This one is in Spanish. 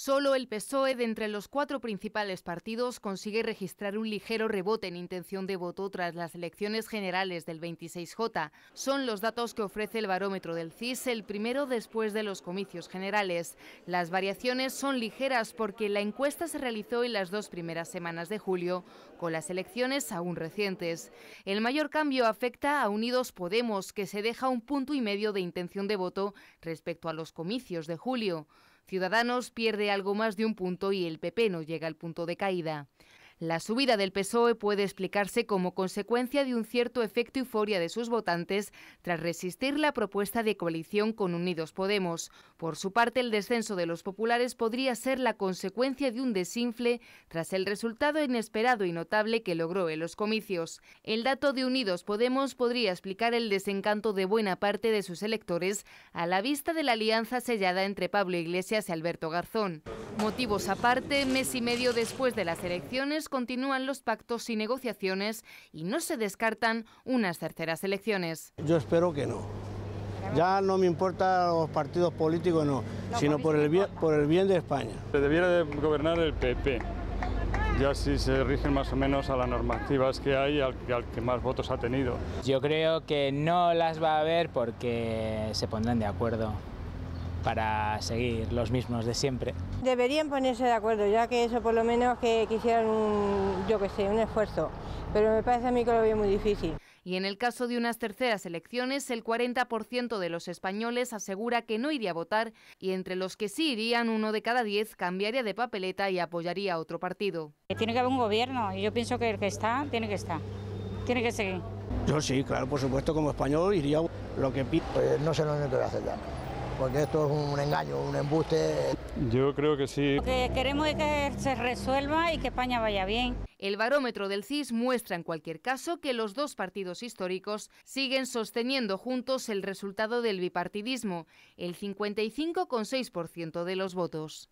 Solo el PSOE, de entre los cuatro principales partidos, consigue registrar un ligero rebote en intención de voto tras las elecciones generales del 26J. Son los datos que ofrece el barómetro del CIS, el primero después de los comicios generales. Las variaciones son ligeras porque la encuesta se realizó en las dos primeras semanas de julio, con las elecciones aún recientes. El mayor cambio afecta a Unidos Podemos, que se deja un punto y medio de intención de voto respecto a los comicios de julio. Ciudadanos pierde algo más de un punto y el PP no llega al punto de caída. La subida del PSOE puede explicarse como consecuencia de un cierto efecto euforia de sus votantes tras resistir la propuesta de coalición con Unidos Podemos. Por su parte, el descenso de los populares podría ser la consecuencia de un desinfle tras el resultado inesperado y notable que logró en los comicios. El dato de Unidos Podemos podría explicar el desencanto de buena parte de sus electores a la vista de la alianza sellada entre Pablo Iglesias y Alberto Garzón. Motivos aparte, mes y medio después de las elecciones continúan los pactos y negociaciones y no se descartan unas terceras elecciones. Yo espero que no. Ya no me importan los partidos políticos, no, sino por el, bien, por el bien de España. Se debiera de gobernar el PP, ya si se rigen más o menos a las normativas que hay al, al que más votos ha tenido. Yo creo que no las va a haber porque se pondrán de acuerdo para seguir los mismos de siempre. Deberían ponerse de acuerdo, ya que eso por lo menos que quisieran un, yo que sé, un esfuerzo, pero me parece a mí que lo veo muy difícil. Y en el caso de unas terceras elecciones, el 40% de los españoles asegura que no iría a votar y entre los que sí irían, uno de cada diez cambiaría de papeleta y apoyaría a otro partido. Tiene que haber un gobierno y yo pienso que el que está, tiene que estar, tiene que seguir. Yo sí, claro, por supuesto, como español iría lo que pido. Pues no sé lo que voy a hacer porque esto es un engaño, un embuste. Yo creo que sí. que queremos que se resuelva y que España vaya bien. El barómetro del CIS muestra en cualquier caso que los dos partidos históricos siguen sosteniendo juntos el resultado del bipartidismo, el 55,6% de los votos.